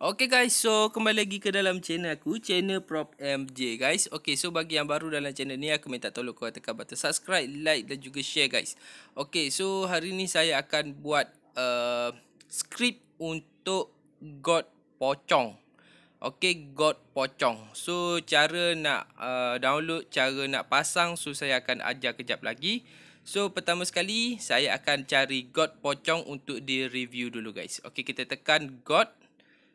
Okay guys, so kembali lagi ke dalam channel aku, channel Prop MJ guys. Okay, so bagi yang baru dalam channel ni, aku minta tolong korang tekan button subscribe, like dan juga share guys. Okay, so hari ni saya akan buat uh, skrip untuk God Pocong. Okay, God Pocong. So, cara nak uh, download, cara nak pasang, so saya akan ajar kejap lagi. So, pertama sekali, saya akan cari God Pocong untuk di review dulu guys. Okay, kita tekan God Pocong.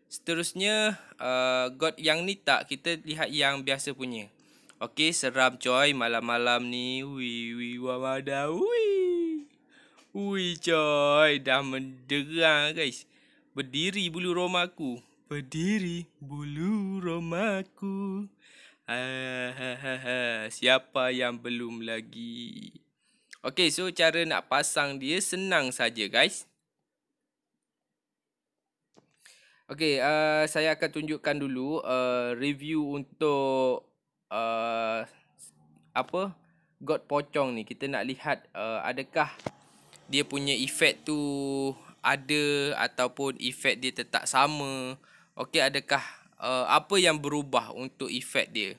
Seterusnya, uh, got yang ni tak, kita lihat yang biasa punya. Okey, seram coy malam-malam ni. Wui, wui, wawada, wui. Wui coy, dah menderang guys. Berdiri bulu romaku. Berdiri bulu romaku. Ha, ha, ha, Siapa yang belum lagi? Okey, so cara nak pasang dia senang saja guys. Okay, uh, eh, saya akan tunjukkan dulu uh, review untuk uh, apa God Pocong ni. Kita nak lihat uh, adakah dia punya efek tu ada ataupun efek dia tetap sama. Okay, adakah uh, apa yang berubah untuk efek dia?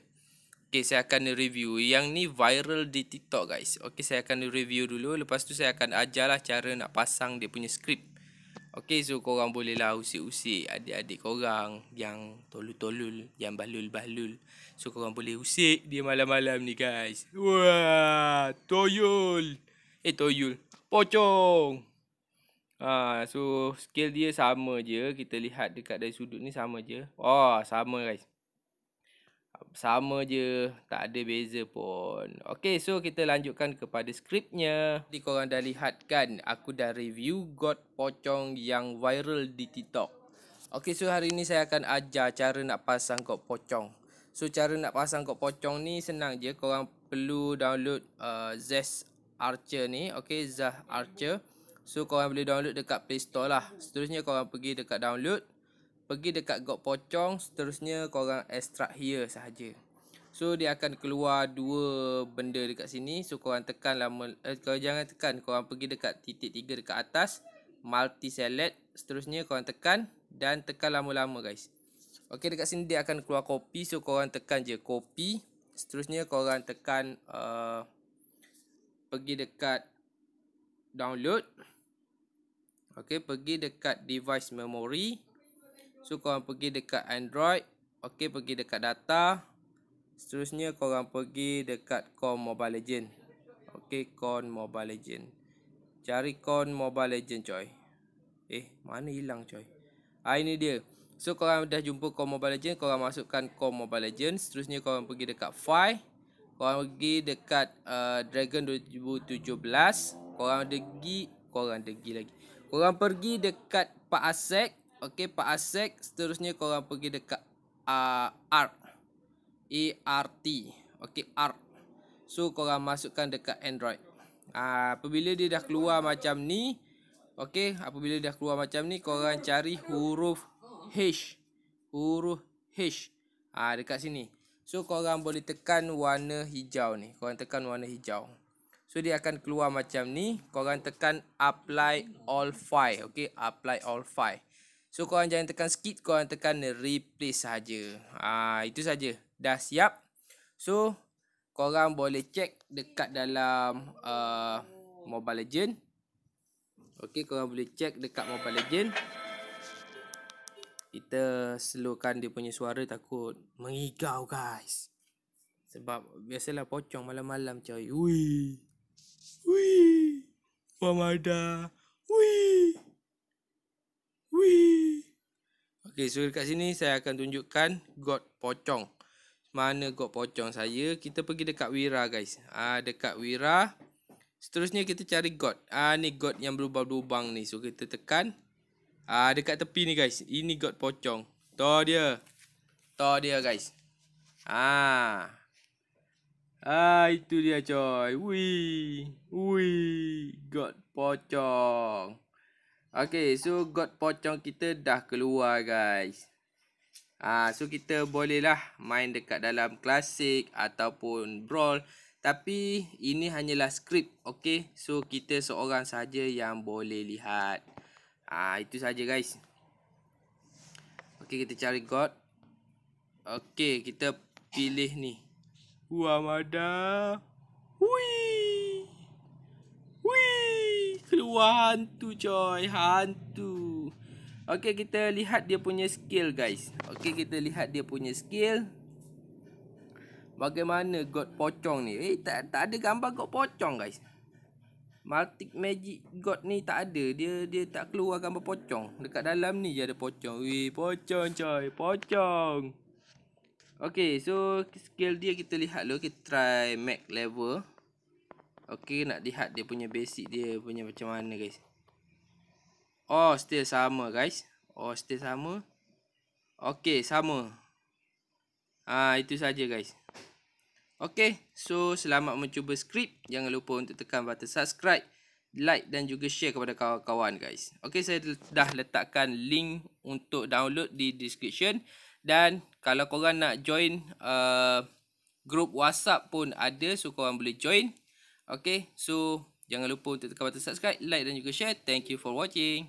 Okay, saya akan review. Yang ni viral di TikTok guys. Okay, saya akan review dulu. Lepas tu saya akan ajarlah cara nak pasang dia punya skrip. Okay, so korang lah usik-usik adik-adik korang yang tolul-tolul, yang balul-balul. So, korang boleh usik dia malam-malam ni, guys. Wah, toyul. Eh, toyul. Pocong. Ha, so, skill dia sama je. Kita lihat dekat dari sudut ni sama je. Wah, sama, guys sama je tak ada beza pun okey so kita lanjutkan kepada skripnya di korang dah lihat kan aku dah review god pocong yang viral di TikTok okey so hari ni saya akan ajar cara nak pasang god pocong so cara nak pasang god pocong ni senang je korang perlu download uh, Zest Archer ni okey Zest Archer so korang boleh download dekat Play Store lah seterusnya korang pergi dekat download pergi dekat got pocong seterusnya korang extract here sahaja so dia akan keluar dua benda dekat sini so korang tekan lama eh, kalau jangan tekan korang pergi dekat titik tiga dekat atas multi select seterusnya korang tekan dan tekan lama-lama guys ok dekat sini dia akan keluar copy so korang tekan je copy seterusnya korang tekan uh, pergi dekat download ok pergi dekat device memory So korang pergi dekat Android okey pergi dekat data Seterusnya korang pergi dekat Korn Mobile Legend okey Korn Mobile Legend Cari Korn Mobile Legend coy Eh mana hilang coy Ha ini dia So korang dah jumpa Korn Mobile Legend Korang masukkan Korn Mobile Legend Seterusnya korang pergi dekat File Korang pergi dekat uh, Dragon 2017 Korang degi Korang degi lagi Korang pergi dekat Pak Asek Okey, Pak Asek, seterusnya kau korang pergi dekat uh, ah, ART. E R T. Okey, ART. So kau korang masukkan dekat Android. Ah, uh, apabila dia dah keluar macam ni, okey, apabila dia dah keluar macam ni, kau korang cari huruf H. Huruf H. Ah, uh, dekat sini. So kau korang boleh tekan warna hijau ni. Korang tekan warna hijau. So dia akan keluar macam ni. Kau Korang tekan apply all file. Okey, apply all file. So korang jangan tekan skip, korang tekan replay sahaja. Ah itu saja. Dah siap. So korang boleh check dekat dalam uh, Mobile Legend. Okey, korang boleh check dekat Mobile Legend. Kita slowkan dia punya suara takut mengigau guys. Sebab biasalah pocong malam-malam coy. Ui. Ui. Mama Wih. Okey, so dekat sini saya akan tunjukkan god pocong. Mana god pocong saya? Kita pergi dekat Wira guys. Ah ha, dekat Wira. Seterusnya kita cari god. Ah ha, ni god yang berubah lubang ni. So kita tekan ah ha, dekat tepi ni guys. Ini god pocong. Tor dia. Tor dia guys. Ah. ah itu dia coy. Wih. Wih, god pocong. Okay, so god pocong kita dah keluar guys. Ah, uh, So, kita bolehlah main dekat dalam klasik ataupun brawl. Tapi, ini hanyalah skrip. Okay, so kita seorang saja yang boleh lihat. Ah, uh, Itu saja guys. Okay, kita cari god. Okay, kita pilih ni. Wah, madah. Wuih wah hantu coy hantu okey kita lihat dia punya skill guys okey kita lihat dia punya skill bagaimana god pocong ni eh tak tak ada gambar god pocong guys multi magic god ni tak ada dia dia tak keluar gambar pocong dekat dalam ni je ada pocong wi pocong coy pocong okey so skill dia kita lihat dulu kita try max level Okey, nak lihat dia punya basic dia punya macam mana guys. Oh, still sama guys. Oh, still sama. Okey, sama. Ah, itu saja guys. Okey, so selamat mencuba skrip. Jangan lupa untuk tekan butang subscribe, like dan juga share kepada kawan-kawan guys. Okey, saya dah letakkan link untuk download di description dan kalau korang nak join uh, grup WhatsApp pun ada, so korang boleh join. Okay, so jangan lupa untuk tekan button subscribe, like dan juga share. Thank you for watching.